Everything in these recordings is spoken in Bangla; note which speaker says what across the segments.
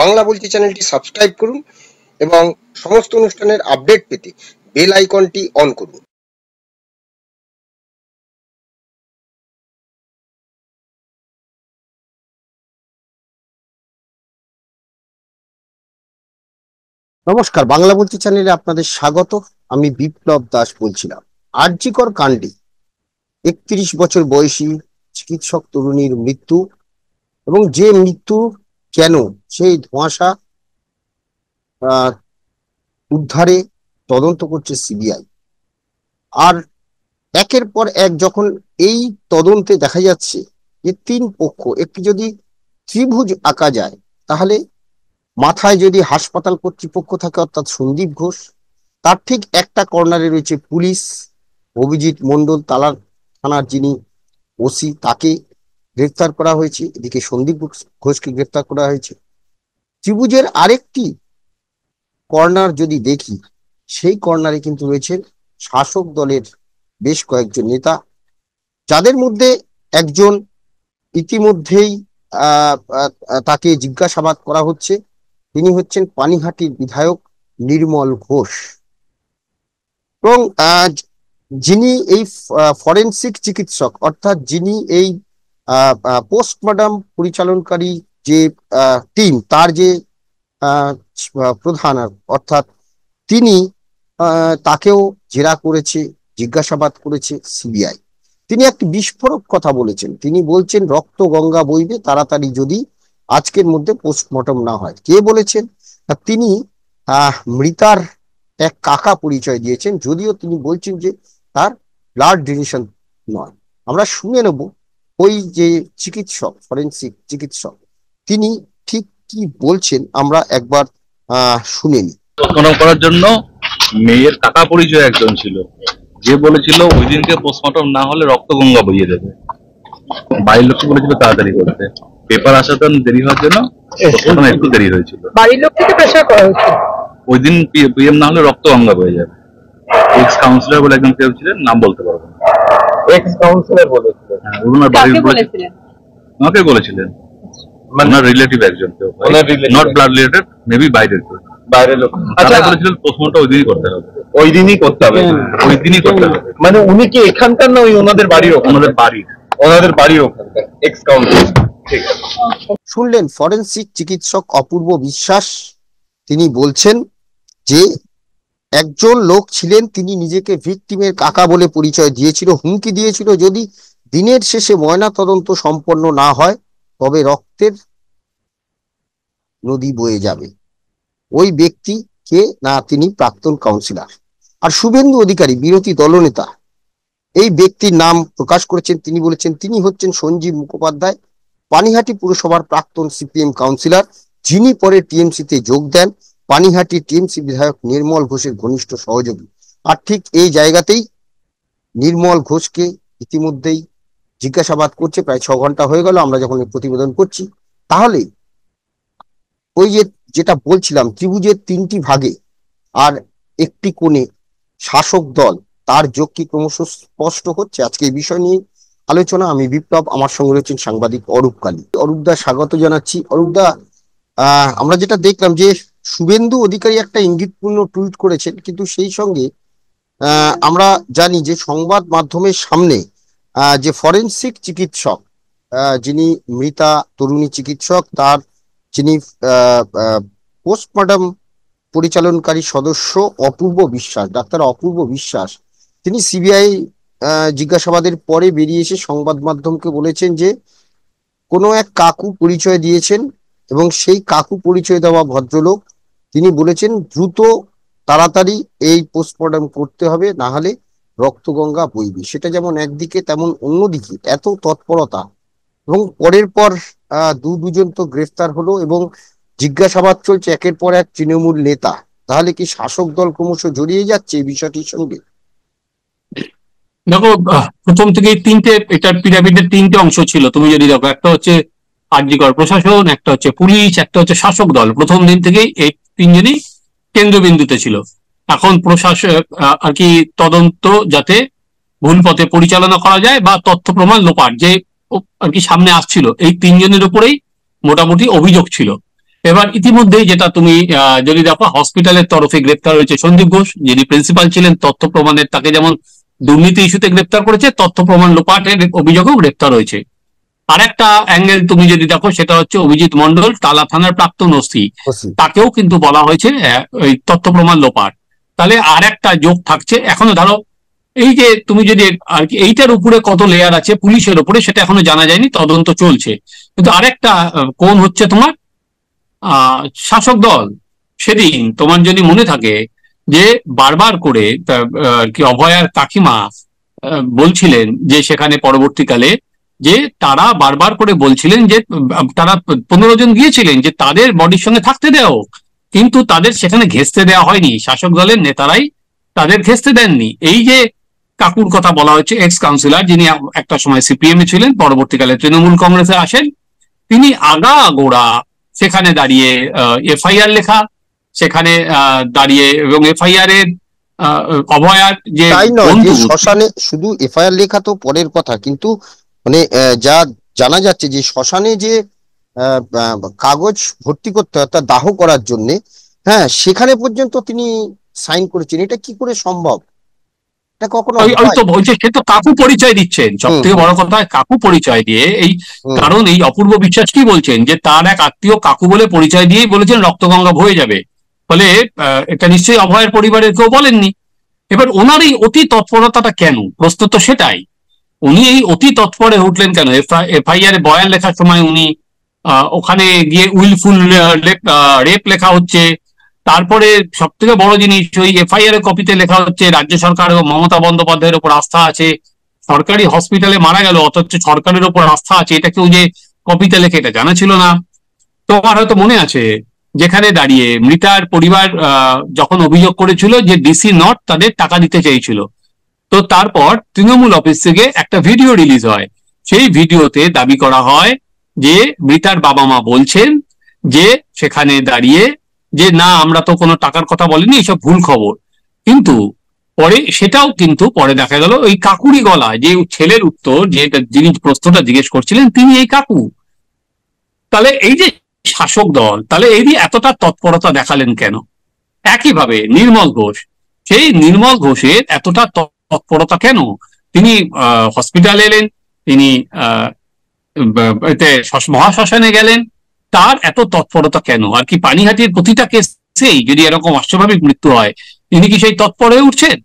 Speaker 1: বাংলা বলছি চ্যানেলটি সাবস্ক্রাইব করুন এবং সমস্ত অনুষ্ঠানের আপডেট পেতে বেল
Speaker 2: আইকনটি অন করুন
Speaker 1: নমস্কার বাংলা বলতে চ্যানেলে আপনাদের স্বাগত আমি বিপ্লব দাস বলছিলাম আরজিকর কাণ্ডে একত্রিশ বছর বয়সী চিকিৎসক তরুণীর মৃত্যু এবং যে মৃত্যু কেন সেই ধোঁয়াশা উদ্ধারে তদন্ত করছে সিবিআই আর একের পর এক যখন এই তদন্তে দেখা যাচ্ছে যে তিন পক্ষ একটি যদি ত্রিভুজ আঁকা যায় তাহলে মাথায় যদি হাসপাতাল কর্তৃপক্ষ থাকে অর্থাৎ সন্দীপ ঘোষ তার ঠিক একটা কর্নারে রয়েছে পুলিশ অভিজিৎ মন্ডল তালার থানার যিনি ওসি তাকে গ্রেফতার করা হয়েছে এদিকে সন্দীপ ঘোষকে গ্রেফতার করা হয়েছে ত্রিভুজের আরেকটি কর্নার যদি দেখি সেই কর্নারে কিন্তু রয়েছেন শাসক দলের বেশ কয়েকজন নেতা যাদের মধ্যে একজন ইতিমধ্যেই তাকে জিজ্ঞাসাবাদ করা হচ্ছে তিনি হচ্ছেন পানিহাটির বিধায়ক নির্মল ঘোষ এবং যিনি এই ফরেন্সিক চিকিৎসক অর্থাৎ যিনি এই পোস্টমর্টম পরিচালনকারী যে টিম তার যে প্রধান অর্থাৎ তিনি তাকেও জেরা করেছে জিজ্ঞাসাবাদ করেছে সিবিআই তিনি একটি বিস্ফোরক কথা বলেছেন তিনি বলছেন রক্ত গঙ্গা বইবে তাড়াতাড়ি যদি আজকের মধ্যে পোস্টমর্টম না হয় কে বলেছেন তিনি মৃতার এক কাকা পরিচয় দিয়েছেন যদিও তিনি বলছেন যে তার ব্লাড ডোনেশন নয় আমরা শুনে নেব ওই যে চিকিৎসক ফরেন্সিক চিকিৎসক তিনি ঠিক কি বলছেন আমরা একবার শুনে নি
Speaker 2: পোস্টমর্টম করার জন্য মেয়ের কাকা পরিচয় একজন ছিল যে বলেছিল ওই দিনকে পোস্টমর্টম না হলে রক্ত গঙ্গা বইয়ে দেবে বাড়ির লোককে বলেছিল তাড়াতাড়ি করতে পেপার জন্য দেরি হওয়ার জন্য একটু দেরি হয়েছিল বাড়ির লোক থেকে প্রেশার করা হয়েছিল ওই দিন পিএম না হলে রক্ত গঙ্গা বয়ে যাবে এক্স কাউন্সিলর বলে একজন কেউ ছিলেন নাম বলতে পারবো না এক্স কাউন্সিলর বলেছিলেন
Speaker 1: হ্যাঁ, ওনার বাড়ির
Speaker 2: বলেছিলেন বলেছিলেন আচ্ছা। মানে- ওনার রিলেটিভ একজন নট ব্লাড রিলেটেড মেবি বাইরের কেউ আচ্ছা। হ্যাঁ।
Speaker 1: মানে এখানকার না ওই ওনাদের ওনাদের ওনাদের এক্স শুনলেন ফরেন্সিক চিকিৎসক অপূর্ব বিশ্বাস তিনি বলছেন যে একজন লোক ছিলেন তিনি নিজেকে ভিকটিমের কাকা বলে পরিচয় দিয়েছিল হুমকি দিয়েছিল যদি দিনের শেষে ময়না তদন্ত সম্পন্ন না হয় তবে রক্তের নদী বয়ে যাবে ওই ব্যক্তি কে না তিনি প্রাক্তন কাউন্সিলর আর শুভেন্দু অধিকারী বিরোধী দলনেতা এই ব্যক্তির নাম প্রকাশ করেছেন তিনি বলেছেন তিনি হচ্ছেন সঞ্জীব মুখোপাধ্যায় পানিহাটি পুরসভার প্রাক্তন সিপিএম কাউন্সিলর যিনি পরে টিএমসিতে যোগ দেন পানিহাটি টিএমসি বিধায়ক নির্মল ঘোষের ঘনিষ্ঠ সহযোগী আর ঠিক এই জায়গাতেই নির্মল ঘোষকে ইতিমধ্যেই জিজ্ঞাসাবাদ করছে প্রায় ছ ঘন্টা হয়ে গেল আমরা যখন প্রতিবেদন করছি তাহলে ওই যে যেটা বলছিলাম ত্রিভুজের তিনটি ভাগে আর একটি কোণে শাসক দল তার যোগ কি ক্রমশ স্পষ্ট হচ্ছে আজকে এই বিষয় নিয়ে আলোচনা আমি বিপ্লব আমার সঙ্গে রয়েছেন সাংবাদিক অরূপ কালী অরূপদা স্বাগত জানাচ্ছি অরূপদা আমরা যেটা দেখলাম যে শুভেন্দু অধিকারী একটা ইঙ্গিতপূর্ণ টুইট করেছেন কিন্তু সেই সঙ্গে আমরা জানি যে সংবাদ মাধ্যমের সামনে যে ফরেন্সিক চিকিৎসক যিনি মৃতা তরুণী চিকিৎসক তার যিনি পোস্টমর্টম পরিচালনকারী সদস্য অপূর্ব বিশ্বাস ডাক্তার অপূর্ব বিশ্বাস তিনি সিবিআই জিজ্ঞাসাবাদের পরে বেরিয়ে এসে সংবাদ মাধ্যমকে বলেছেন যে কোনো এক কাকু পরিচয় দিয়েছেন এবং সেই কাকু পরিচয় দেওয়া ভদ্রলোক তিনি বলেছেন দ্রুত তাড়াতাড়ি এই পোস্টমর্টম করতে হবে না হলে রক্তগঙ্গা বইবে সেটা যেমন একদিকে তেমন অন্যদিকে এত তৎপরতা এবং পরের পর দু দুজন তো গ্রেফতার হলো এবং জিজ্ঞাসাবাদ চলছে একের পর এক তৃণমূল নেতা তাহলে কি শাসক দল ক্রমশ জড়িয়ে যাচ্ছে এই বিষয়টির সঙ্গে
Speaker 2: দেখো প্রথম থেকে তিনটে এটার পিরামিডের তিনটে অংশ ছিল তুমি যদি দেখো একটা হচ্ছে আর্যিকর প্রশাসন একটা হচ্ছে পুলিশ একটা হচ্ছে শাসক দল প্রথম দিন থেকেই এই তিনজনই কেন্দ্রবিন্দুতে ছিল এখন প্রশাসক আর কি তদন্ত যাতে ভুল পথে পরিচালনা করা যায় বা তথ্য প্রমাণ লোপাট যে আর কি সামনে আসছিল এই তিনজনের উপরেই মোটামুটি অভিযোগ ছিল এবার ইতিমধ্যেই যেটা তুমি যদি দেখো হসপিটালের তরফে গ্রেপ্তার হয়েছে সন্দীপ ঘোষ যিনি প্রিন্সিপাল ছিলেন তথ্য প্রমাণের তাকে যেমন দুর্নীতি ইস্যুতে গ্রেপ্তার করেছে তথ্য প্রমাণ লোপাটের অভিযোগও গ্রেপ্তার হয়েছে আরেকটা অ্যাঙ্গেল তুমি যদি দেখো সেটা হচ্ছে অভিজিৎ মন্ডল তালা থানার প্রাক্তন অস্থি তাকেও কিন্তু বলা হয়েছে ওই তথ্য প্রমাণ লোপার তাহলে আর একটা যোগ থাকছে এখনো ধরো এই যে তুমি যদি আর কি এইটার উপরে কত লেয়ার আছে পুলিশের উপরে সেটা এখনো জানা যায়নি তদন্ত চলছে কিন্তু আরেকটা কোন হচ্ছে তোমার শাসক দল সেদিন তোমার যদি মনে থাকে যে বারবার করে কি অভয়ার কাকিমা বলছিলেন যে সেখানে পরবর্তীকালে যে তারা বারবার করে বলছিলেন যে তারা পনেরো জন গিয়েছিলেন যে তাদের বডির সঙ্গে থাকতে দেও কিন্তু তাদের সেখানে ঘেসতে দেওয়া হয়নি শাসক দলের নেতারাই তাদের ঘেসতে দেননি এই যে কাকুর কথা বলা হচ্ছে এক্স কাউন্সিলর যিনি একটা সময় সিপিএম এ ছিলেন পরবর্তীকালে তৃণমূল কংগ্রেসে আসেন তিনি আগা গোড়া সেখানে দাঁড়িয়ে এফআইআর লেখা সেখানে দাঁড়িয়ে এবং এফআইআর এর অভয়ার যে
Speaker 1: শ্মশানে শুধু এফআইআর লেখা তো পরের কথা কিন্তু মানে যা জানা যাচ্ছে যে শ্মশানে যে কাগজ ভর্তি করতে হয় তা দাহ করার জন্য হ্যাঁ সেখানে পর্যন্ত তিনি সাইন করেছেন এটা কি করে সম্ভব কাকু
Speaker 2: পরিচয় দিচ্ছেন সব থেকে বড় কথা কাকু পরিচয় দিয়ে এই কারণ এই অপূর্ব বিশ্বাস কি বলছেন যে তার এক আত্মীয় কাকু বলে পরিচয় দিয়ে বলেছেন রক্তগঙ্গা হয়ে যাবে ফলে এটা নিশ্চয়ই অভয়ের পরিবারের কেউ বলেননি এবার ওনার এই অতি তৎপরতাটা কেন প্রশ্ন সেটাই উনি এই অতি তৎপরে উঠলেন কেন এফআইআর বয়ান লেখার সময় উনি ওখানে গিয়ে উইলফুল রেপ লেখা হচ্ছে তারপরে সব থেকে বড় জিনিস ওই এফআইআর কপিতে লেখা হচ্ছে রাজ্য সরকার ও মমতা বন্দ্যোপাধ্যায়ের ওপর আস্থা আছে সরকারি হসপিটালে মারা গেল অথচ সরকারের ওপর আস্থা আছে এটা কেউ যে কপিতে লেখে এটা জানা ছিল না তোমার হয়তো মনে আছে যেখানে দাঁড়িয়ে মৃতার পরিবার যখন অভিযোগ করেছিল যে ডিসি নট তাদের টাকা দিতে চেয়েছিল তো তারপর তৃণমূল অফিস থেকে একটা ভিডিও রিলিজ হয় সেই ভিডিওতে দাবি করা হয় যে মৃতার বাবা মা বলছেন যে সেখানে দাঁড়িয়ে যে না আমরা তো কোনো টাকার কথা বলিনি এইসব ভুল খবর কিন্তু পরে সেটাও কিন্তু পরে দেখা গেল ওই কাকুরি গলা যে ছেলের উত্তর যে যিনি প্রশ্নটা জিজ্ঞেস করছিলেন তিনি এই কাকু তাহলে এই যে শাসক দল তাহলে এই এতটা তৎপরতা দেখালেন কেন একইভাবে নির্মল ঘোষ সেই নির্মল ঘোষের এতটা তৎপরতা কেন তিনি হসপিটালে এলেন তিনি এতে মহাশ্মশানে গেলেন তার এত তৎপরতা কেন আর কি পানিহাটির প্রতিটা কেসেই যদি এরকম অস্বাভাবিক মৃত্যু হয় তিনি কি সেই তৎপর হয়ে উঠছেন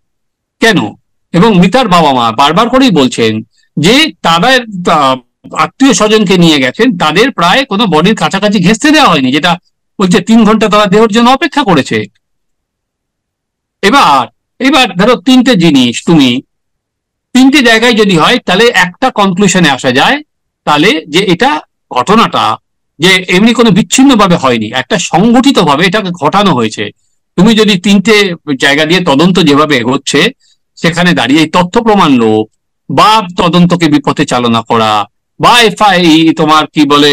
Speaker 2: কেন এবং মিতার বাবা মা বারবার করেই বলছেন যে তাদের আত্মীয় স্বজনকে নিয়ে গেছেন তাদের প্রায় কোনো বডির কাছাকাছি ঘেঁচতে দেওয়া হয়নি যেটা বলছে তিন ঘন্টা তারা দেহর জন্য অপেক্ষা করেছে এবার এবার ধরো তিনটে জিনিস তুমি তিনটে জায়গায় যদি হয় তাহলে একটা কনক্লুশনে আসা যায় তাহলে যে এটা ঘটনাটা যে এমনি কোনো বিচ্ছিন্নভাবে হয়নি একটা সংগঠিত ভাবে এটাকে ঘটানো হয়েছে তুমি যদি তিনটে জায়গা দিয়ে তদন্ত যেভাবে এগোচ্ছে সেখানে দাঁড়িয়ে তথ্য প্রমাণ লোক বা তদন্তকে বিপথে চালনা করা বা এফআই তোমার কি বলে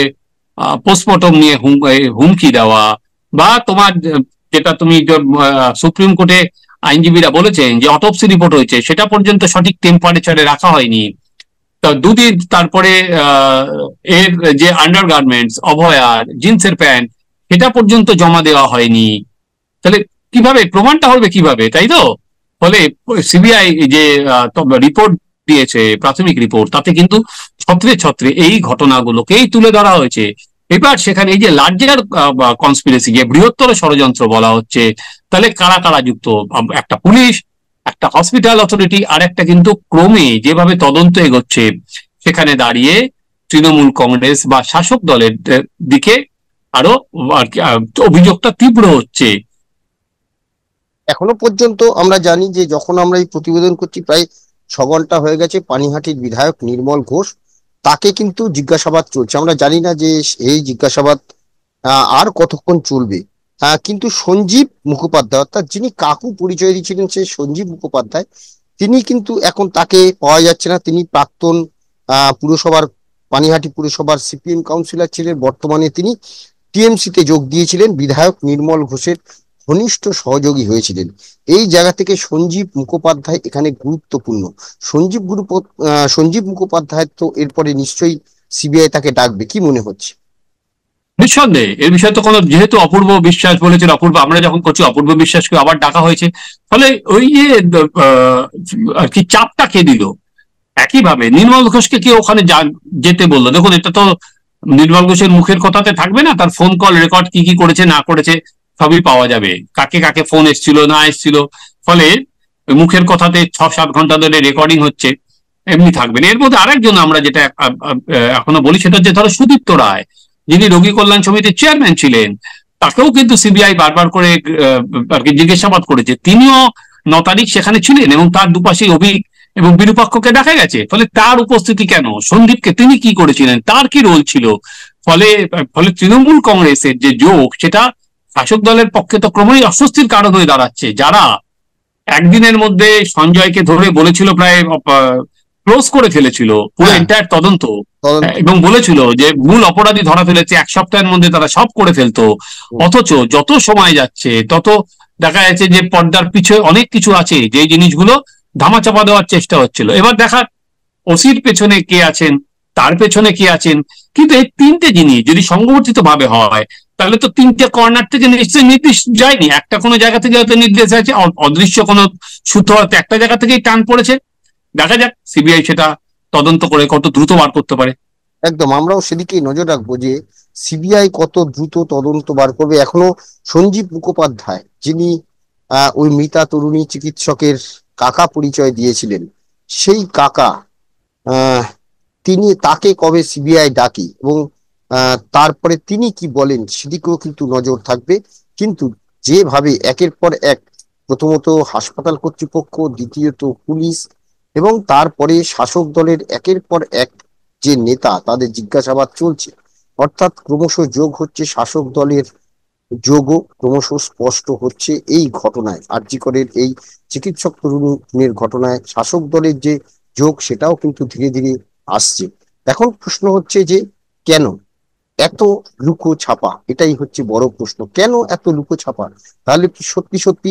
Speaker 2: পোস্টমর্টম নিয়ে হুমকি দেওয়া বা তোমার যেটা তুমি সুপ্রিম কোর্টে আইনজীবীরা বলেছেন যে অটোপসি রিপোর্ট হয়েছে সেটা পর্যন্ত সঠিক টেম্পারেচারে রাখা হয়নি দুদিন তারপরে এর যে আন্ডারগার্মেন্টস অভয়ার জিন্সের প্যান্ট সেটা পর্যন্ত জমা দেওয়া হয়নি তাহলে কিভাবে প্রমাণটা হবে কিভাবে তাই তো ফলে সিবিআই যে রিপোর্ট দিয়েছে প্রাথমিক রিপোর্ট তাতে কিন্তু ছত্রে ছত্রে এই ঘটনাগুলোকেই তুলে ধরা হয়েছে এবার সেখানে এই যে লার্জার কনসপিরেসি যে বৃহত্তর ষড়যন্ত্র বলা হচ্ছে তাহলে কারা কারা যুক্ত একটা পুলিশ একটা হসপিটাল অথরিটি আর একটা কিন্তু ক্রমে যেভাবে তদন্ত এগোচ্ছে সেখানে দাঁড়িয়ে তৃণমূল কংগ্রেস বা শাসক দলের দিকে আরো অভিযোগটা তীব্র হচ্ছে
Speaker 1: এখনো পর্যন্ত আমরা জানি যে যখন আমরা এই প্রতিবেদন করছি প্রায় ছ ঘন্টা হয়ে গেছে পানিহাটির বিধায়ক নির্মল ঘোষ তাকে কিন্তু জিজ্ঞাসাবাদ চলছে আমরা জানি না যে এই জিজ্ঞাসাবাদ আর কতক্ষণ চলবে কিন্তু সঞ্জীব মুখোপাধ্যায় অর্থাৎ যিনি কাকু পরিচয় দিয়েছিলেন সেই সঞ্জীব মুখোপাধ্যায় তিনি কিন্তু এখন তাকে পাওয়া যাচ্ছে না তিনি প্রাক্তন পুরসভার পানিহাটি পুরসভার সিপিএম কাউন্সিলর ছিলেন বর্তমানে তিনি টিএমসিতে যোগ দিয়েছিলেন বিধায়ক নির্মল ঘোষের ঘনিষ্ঠ সহযোগী হয়েছিলেন এই জায়গা থেকে সঞ্জীব মুখোপাধ্যায় এখানে গুরুত্বপূর্ণ সঞ্জীব গুরু সঞ্জীব মুখোপাধ্যায় তো এরপরে নিশ্চয়ই সিবিআই তাকে ডাকবে কি মনে হচ্ছে
Speaker 2: নিঃসন্দেহে এর বিষয়ে তো কোনো যেহেতু অপূর্ব বিশ্বাস বলেছেন অপূর্ব আমরা যখন করছি অপূর্ব বিশ্বাসকে আবার ডাকা হয়েছে ফলে ওই যে আর কি চাপটা কে দিল একইভাবে নির্মল ঘোষকে কে ওখানে যেতে বললো দেখুন এটা তো নির্মল ঘোষের মুখের কথাতে থাকবে না তার ফোন কল রেকর্ড কি কি করেছে না করেছে সবই পাওয়া যাবে কাকে কাকে ফোন এসছিল না এসছিল ফলে মুখের কথাতে ছ সাত ঘন্টা ধরে রেকর্ডিং হচ্ছে এমনি থাকবেন এর মধ্যে আরেকজন আমরা যেটা এখনো বলি সেটা হচ্ছে ধরো সুদীপ্ত রায় যিনি রোগী কল্যাণ সমিতির চেয়ারম্যান ছিলেন তাকেও কিন্তু সিবিআই বারবার করে আর কি জিজ্ঞাসাবাদ করেছে তিনিও ন তারিখ সেখানে ছিলেন এবং তার দুপাশে অভি এবং বিরুপাক্ষকে দেখা গেছে ফলে তার উপস্থিতি কেন সন্দীপকে তিনি কি করেছিলেন তার কি রোল ছিল ফলে ফলে তৃণমূল কংগ্রেসের যে যোগ সেটা শাসক দলের পক্ষে তো ক্রমেই অস্বস্তির কারণ হয়ে দাঁড়াচ্ছে যারা একদিনের মধ্যে সঞ্জয়কে ধরে বলেছিল প্রায় ক্লোজ করে ফেলেছিল পুরো এন্টায়ার হ্যাঁ। তদন্ত হ্যাঁ, এবং বলেছিল যে মূল অপরাধী ধরা ফেলেছে এক সপ্তাহের মধ্যে তারা সব করে ফেলতো অথচ যত সময় যাচ্ছে তত দেখা যাচ্ছে যে পর্দার পিছনে অনেক কিছু আছে যে জিনিসগুলো ধামাচাপা দেওয়ার চেষ্টা হচ্ছিল এবার দেখা ওসির পেছনে কে আছেন তার পেছনে কে আছেন কিন্তু এই তিনটে জিনিস যদি সংগঠিত ভাবে হয় তাহলে তো তিনটে কর্নার থেকে নিশ্চয়ই নির্দেশ যায়নি একটা কোনো জায়গা থেকে হয়তো নির্দেশ আছে অদৃশ্য কোনো সূত্র হয়তো একটা জায়গা থেকেই টান পড়েছে দেখা যাক সিবিআই সেটা তদন্ত করে কত দ্রুত বার করতে পারে
Speaker 1: একদম আমরাও সেদিকেই নজর রাখবো যে সিবিআই কত দ্রুত তদন্ত বার করবে এখনো সঞ্জীব মুখোপাধ্যায় যিনি ওই মৃতা তরুণী চিকিৎসকের কাকা পরিচয় দিয়েছিলেন সেই কাকা তিনি তাকে কবে সিবিআই ডাকি এবং তারপরে তিনি কি বলেন সেদিকেও কিন্তু নজর থাকবে কিন্তু যেভাবে একের পর এক প্রথমত হাসপাতাল কর্তৃপক্ষ দ্বিতীয়ত পুলিশ এবং তারপরে শাসক দলের একের পর এক যে নেতা তাদের জিজ্ঞাসাবাদ চলছে অর্থাৎ ক্রমশ যোগ হচ্ছে শাসক দলের যোগও ক্রমশ স্পষ্ট হচ্ছে এই ঘটনায় আর্যিকরের এই চিকিৎসক তরুণের ঘটনায় শাসক দলের যে যোগ সেটাও কিন্তু ধীরে ধীরে আসছে এখন প্রশ্ন হচ্ছে যে কেন এত লুকো ছাপা এটাই হচ্ছে বড় প্রশ্ন কেন এত লুকো ছাপা তাহলে কি সত্যি সত্যি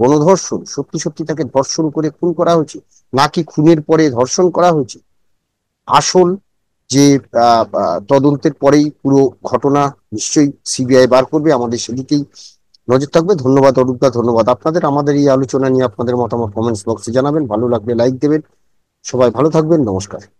Speaker 1: গণধর্ষণ সত্যি সত্যি তাকে ধর্ষণ করে খুন করা হয়েছে নাকি খুনের পরে ধর্ষণ করা হয়েছে আসল যে তদন্তের পরেই পুরো ঘটনা নিশ্চয়ই সিবিআই বার করবে আমাদের সেদিকেই নজর থাকবে ধন্যবাদ অরূপদা ধন্যবাদ আপনাদের আমাদের এই আলোচনা নিয়ে আপনাদের মতামত কমেন্টস বক্সে জানাবেন ভালো লাগলে লাইক দেবেন সবাই ভালো থাকবেন নমস্কার